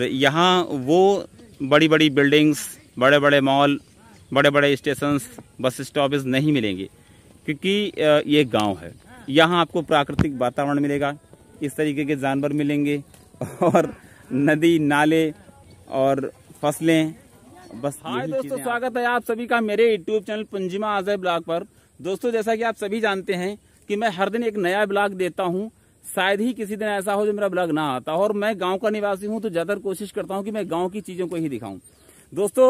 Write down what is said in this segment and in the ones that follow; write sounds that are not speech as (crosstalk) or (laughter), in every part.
यहाँ वो बड़ी बड़ी बिल्डिंग्स बड़े बड़े मॉल बड़े बड़े स्टेशंस बस स्टॉपेज नहीं मिलेंगे क्योंकि ये गांव है यहाँ आपको प्राकृतिक वातावरण मिलेगा इस तरीके के जानवर मिलेंगे और नदी नाले और फसलें बस हाँ दोस्तों स्वागत है आप सभी का मेरे यूट्यूब चैनल पंजिमा आजय ब्लॉग पर दोस्तों जैसा कि आप सभी जानते हैं कि मैं हर दिन एक नया ब्लॉग देता हूँ शायद ही किसी दिन ऐसा हो जो मेरा ब्लॉग ना आता और मैं गांव का निवासी हूं तो ज़्यादातर कोशिश करता हूं कि मैं गांव की चीज़ों को ही दिखाऊं दोस्तों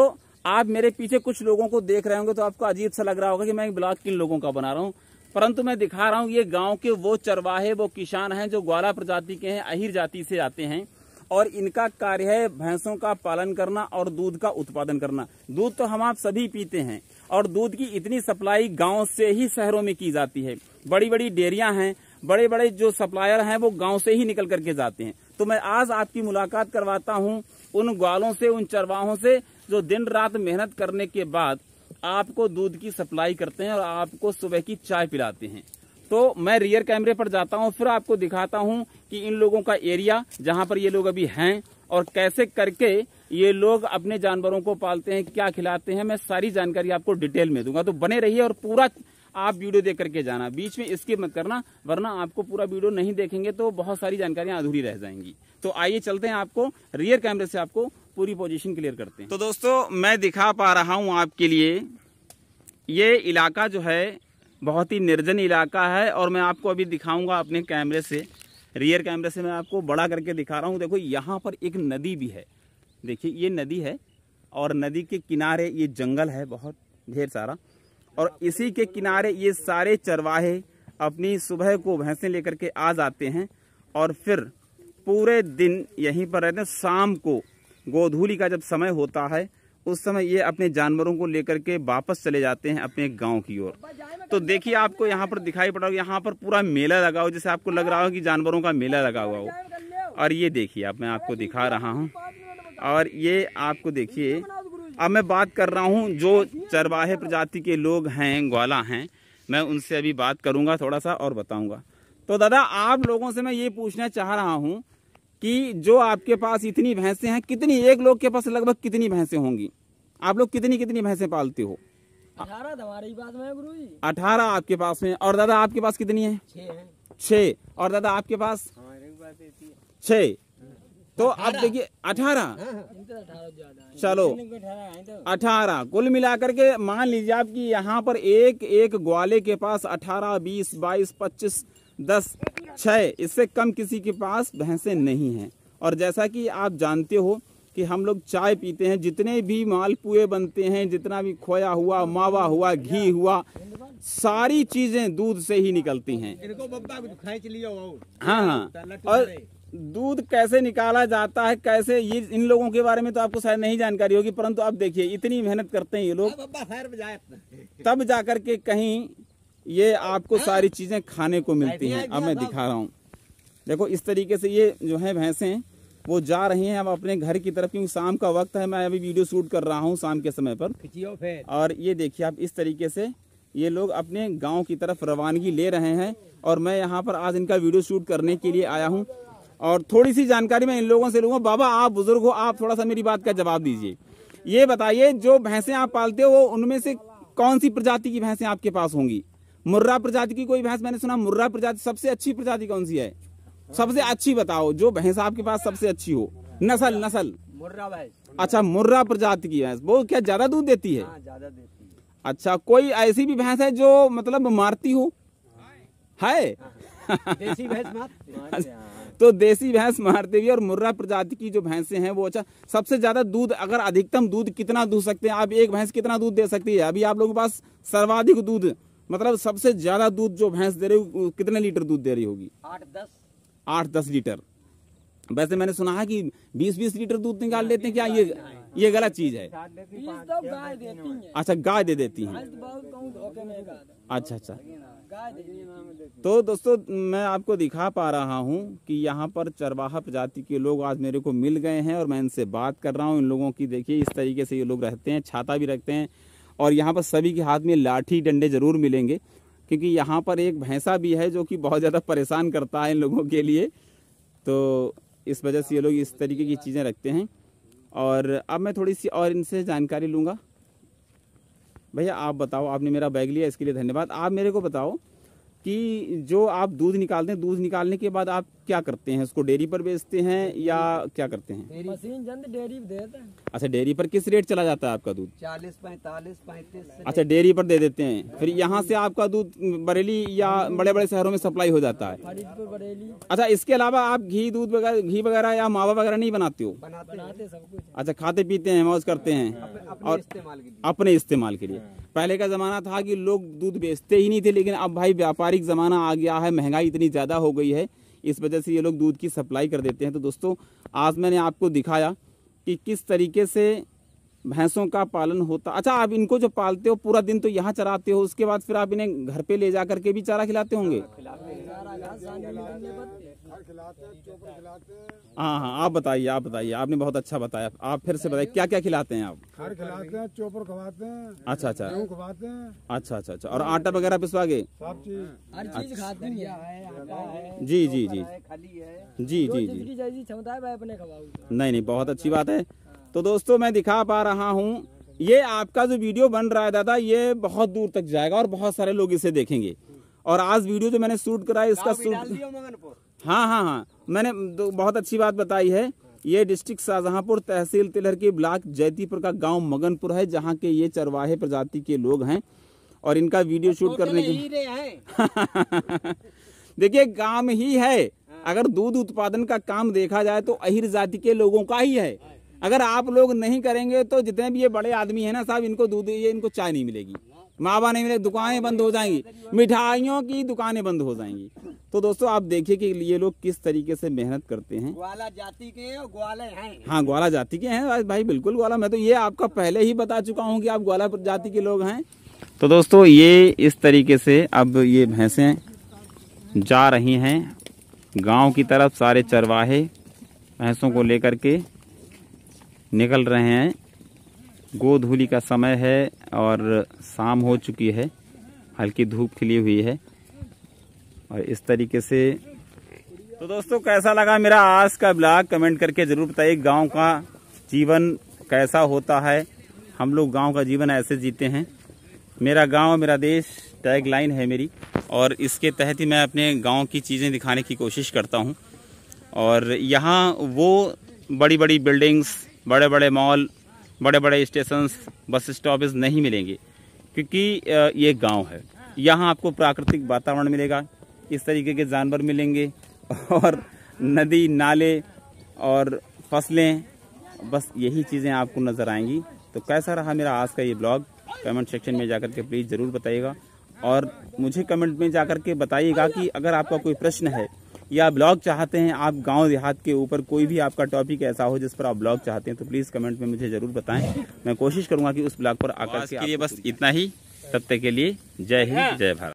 आप मेरे पीछे कुछ लोगों को देख रहे होंगे तो आपको अजीब सा लग रहा होगा कि मैं ब्लॉग किन लोगों का बना रहा हूँ परंतु मैं दिखा रहा हूँ ये गाँव के वो चरवाहे वो किसान हैं जो ग्वाला प्रजाति के हैं अहिर जाति से आते हैं और इनका कार्य है भैंसों का पालन करना और दूध का उत्पादन करना दूध तो हम आप सभी पीते हैं और दूध की इतनी सप्लाई गांव से ही शहरों में की जाती है बड़ी बड़ी डेयरियां हैं बड़े बड़े जो सप्लायर हैं वो गांव से ही निकल करके जाते हैं तो मैं आज आपकी मुलाकात करवाता हूँ उन ग्वालों से उन चरवाहों से जो दिन रात मेहनत करने के बाद आपको दूध की सप्लाई करते हैं और आपको सुबह की चाय पिलाते हैं तो मैं रियर कैमरे पर जाता हूँ फिर आपको दिखाता हूँ कि इन लोगों का एरिया जहाँ पर ये लोग अभी हैं और कैसे करके ये लोग अपने जानवरों को पालते हैं क्या खिलाते हैं मैं सारी जानकारी आपको डिटेल में दूंगा तो बने रहिए और पूरा आप वीडियो देख करके जाना बीच में स्किप मत करना वरना आपको पूरा वीडियो नहीं देखेंगे तो बहुत सारी जानकारियां अधूरी रह जाएंगी तो आइए चलते हैं आपको रियर कैमरे से आपको पूरी पोजीशन क्लियर करते हैं तो दोस्तों मैं दिखा पा रहा हूँ आपके लिए ये इलाका जो है बहुत ही निर्जन इलाका है और मैं आपको अभी दिखाऊंगा अपने कैमरे से रियर कैमरे से मैं आपको बड़ा करके दिखा रहा हूँ देखो यहाँ पर एक नदी भी है देखिए ये नदी है और नदी के किनारे ये जंगल है बहुत ढेर सारा और इसी के किनारे ये सारे चरवाहे अपनी सुबह को भैंसें लेकर के आ जाते हैं और फिर पूरे दिन यहीं पर रहते हैं शाम को गोधूली का जब समय होता है उस समय ये अपने जानवरों को लेकर के वापस चले जाते हैं अपने गांव की ओर तो देखिए आपको यहाँ पर दिखाई पड़ रहा हो यहाँ पर पूरा मेला लगा हो जैसे आपको लग रहा हो कि जानवरों का मेला लगा हुआ हो और ये देखिए आप मैं आपको दिखा रहा हूँ और ये आपको देखिए अब मैं बात कर रहा हूँ जो चरवाहे प्रजाति के लोग हैं ग्वाला हैं मैं उनसे अभी बात करूँगा थोड़ा सा और बताऊँगा तो दादा आप लोगों से मैं ये पूछना चाह रहा हूँ कि जो आपके पास इतनी भैंसें हैं कितनी एक लोग के पास लगभग कितनी भैंसें होंगी आप लोग कितनी कितनी भैंसें पालते हो अठारह आपके पास में और दादा आपके पास कितनी है छह और दादा आपके पास छह तो आप देखिए अठारह हाँ, हाँ। चलो अठारह कुल मिलाकर के मान लीजिए आपकी यहाँ पर एक एक ग्वाले के पास अठारह बीस बाईस पच्चीस दस छः इससे कम किसी के पास भैंसें नहीं हैं और जैसा कि आप जानते हो कि हम लोग चाय पीते हैं जितने भी मालपुए बनते हैं जितना भी खोया हुआ मावा हुआ घी हुआ सारी चीज़ें दूध से ही निकलती हैं हाँ हाँ और दूध कैसे निकाला जाता है कैसे ये इन लोगों के बारे में तो आपको शायद नहीं जानकारी होगी परंतु अब देखिए इतनी मेहनत करते हैं ये लोग तब जा कर के कहीं ये आपको हाँ? सारी चीजें खाने को मिलती हैं अब मैं दिखा रहा हूँ देखो इस तरीके से ये जो है भैंसे वो जा रही हैं अब अपने घर की तरफ क्योंकि शाम का वक्त है मैं अभी वीडियो शूट कर रहा हूँ शाम के समय पर और ये देखिए आप इस तरीके से ये लोग अपने गाँव की तरफ रवानगी ले रहे हैं और मैं यहाँ पर आज इनका वीडियो शूट करने के लिए आया हूँ और थोड़ी सी जानकारी मैं इन लोगों से लूँगा बाबा आप बुजुर्ग हो आप थोड़ा सा मेरी बात का जवाब दीजिए ये बताइए जो भैंसें आप पालते हो उनमें से कौन सी प्रजाति की भैंसें आपके पास होंगी मुर्रा प्रजाति की कोई भैंस मैंने सुना मुर्रा प्रजाति सबसे अच्छी प्रजाति कौन सी है सबसे अच्छी बताओ जो भैंस आपके पास सबसे अच्छी हो नसल नसल मुर्रा भैंस अच्छा मुर्रा प्रजाति की भैंस वो क्या ज्यादा दूध देती है हाँ, ज्यादा देती है अच्छा कोई ऐसी भी भैंस है जो मतलब मारती हो है (laughs) देसी भैंस हाँ। तो देसी भैंस मारते भी और मुर्रा प्रजाति की जो भैंसे हैं वो अच्छा सबसे ज्यादा दूध अगर अधिकतम दूध कितना दूध सकते हैं आप एक भैंस कितना दूध दे सकती है अभी आप लोगों के पास सर्वाधिक दूध मतलब सबसे ज्यादा दूध जो भैंस दे रही कितने लीटर दूध दे रही होगी आठ दस आठ दस लीटर वैसे मैंने सुना है कि बीस बीस लीटर दूध निकाल हाँ, लेते हैं क्या ये ये गलत चीज है अच्छा गाय दे देती हैं तो अच्छा अच्छा तो दोस्तों मैं आपको दिखा पा रहा हूँ कि यहाँ पर चरवाहा प्रजाति के लोग आज मेरे को मिल गए हैं और मैं इनसे बात कर रहा हूँ इन लोगों की देखिए इस तरीके से ये लोग रहते हैं छाता भी रखते हैं और यहाँ पर सभी के हाथ में लाठी डंडे जरूर मिलेंगे क्योंकि यहाँ पर एक भैंसा भी है जो कि बहुत ज़्यादा परेशान करता है इन लोगों के लिए तो इस वजह से ये लोग इस तरीके की चीज़ें रखते हैं और अब मैं थोड़ी सी और इनसे जानकारी लूँगा भैया आप बताओ आपने मेरा बैग लिया इसके लिए धन्यवाद आप मेरे को बताओ कि जो आप दूध निकालते हैं दूध निकालने के बाद आप क्या करते हैं उसको डेयरी पर बेचते हैं या क्या करते हैं डेयरी अच्छा डेयरी पर किस रेट चला जाता है आपका दूध चालीस पैंतालीस पैंतीस अच्छा डेयरी पर दे देते हैं फिर यहाँ से आपका दूध बरेली या बड़े बड़े शहरों में सप्लाई हो जाता है अच्छा इसके अलावा आप घी दूध घी वगैरह या मावा वगैरह नहीं बनाते हो अच्छा खाते पीते हैं मौज करते हैं और अपने इस्तेमाल के लिए पहले का जमाना था की लोग दूध बेचते ही नहीं थे लेकिन अब भाई व्यापारी तारीख ज़माना आ गया है महंगाई इतनी ज़्यादा हो गई है इस वजह से ये लोग दूध की सप्लाई कर देते हैं तो दोस्तों आज मैंने आपको दिखाया कि किस तरीके से भैंसों का पालन होता अच्छा आप इनको जो पालते हो पूरा दिन तो यहाँ चराते हो उसके बाद फिर आप इन्हें घर पे ले जा करके भी चारा खिलाते होंगे हाँ हाँ आप बताइए आप बताइए आपने बहुत अच्छा बताया आप फिर से बताइए क्या क्या खिलाते हैं आप खिलाते हैं चोपर खवाते हैं अच्छा अच्छा खवाते हैं अच्छा अच्छा अच्छा और आटा वगैरह पिसवा गए अच्छा। जी जी जी जी जी जी नहीं नहीं बहुत अच्छी बात है तो दोस्तों मैं दिखा पा रहा हूँ ये आपका जो वीडियो बन रहा है दादा ये बहुत दूर तक जाएगा और बहुत सारे लोग इसे देखेंगे और आज वीडियो जो मैंने शूट करा है इसका शूट हाँ हाँ हाँ मैंने तो बहुत अच्छी बात बताई है ये डिस्ट्रिक्ट शाहजहांपुर तहसील तिलहर की ब्लाक जैतीपुर का गांव मगनपुर है जहां के ये चरवाहे प्रजाति के लोग हैं और इनका वीडियो शूट करने के (laughs) देखिए गांव ही है हाँ। अगर दूध उत्पादन का काम देखा जाए तो अहिर जाति के लोगों का ही है हाँ। अगर आप लोग नहीं करेंगे तो जितने भी ये बड़े आदमी है ना साहब इनको दूध ये इनको चाय नहीं मिलेगी मावा नहीं मिले दुकानें बंद हो जाएंगी मिठाइयों की दुकानें बंद हो जाएंगी तो दोस्तों आप देखिए कि ये लोग किस तरीके से मेहनत करते हैं ग्वाला जाति के ग्वाले हैं हाँ ग्वाला जाति के हैं भाई बिल्कुल ग्वाला मैं तो ये आपका पहले ही बता चुका हूँ कि आप ग्वाला जाति के लोग हैं तो दोस्तों ये इस तरीके से अब ये भैंसें जा रही हैं गांव की तरफ सारे चरवाहे भैंसों को लेकर के निकल रहे हैं गोधूली का समय है और शाम हो चुकी है हल्की धूप खिली हुई है और इस तरीके से तो दोस्तों कैसा लगा मेरा आज का ब्लॉग कमेंट करके ज़रूर बताइए गांव का जीवन कैसा होता है हम लोग गांव का जीवन ऐसे जीते हैं मेरा गांव मेरा देश टैग लाइन है मेरी और इसके तहत ही मैं अपने गांव की चीज़ें दिखाने की कोशिश करता हूं और यहाँ वो बड़ी बड़ी बिल्डिंग्स बड़े बड़े मॉल बड़े बड़े स्टेशन बस स्टॉपेज नहीं मिलेंगे क्योंकि ये गांव है यहाँ आपको प्राकृतिक वातावरण मिलेगा इस तरीके के जानवर मिलेंगे और नदी नाले और फसलें बस यही चीज़ें आपको नज़र आएंगी तो कैसा रहा मेरा आज का ये ब्लॉग कमेंट सेक्शन में जाकर के प्लीज़ ज़रूर बताइएगा और मुझे कमेंट में जाकर के बताइएगा कि अगर आपका कोई प्रश्न है या ब्लॉग चाहते हैं आप गांव देहात के ऊपर कोई भी आपका टॉपिक ऐसा हो जिस पर आप ब्लॉग चाहते हैं तो प्लीज़ कमेंट में मुझे ज़रूर बताएं मैं कोशिश करूंगा कि उस ब्लॉग पर आकर के लिए बस इतना ही तब तक के लिए जय हिंद हाँ। जय भारत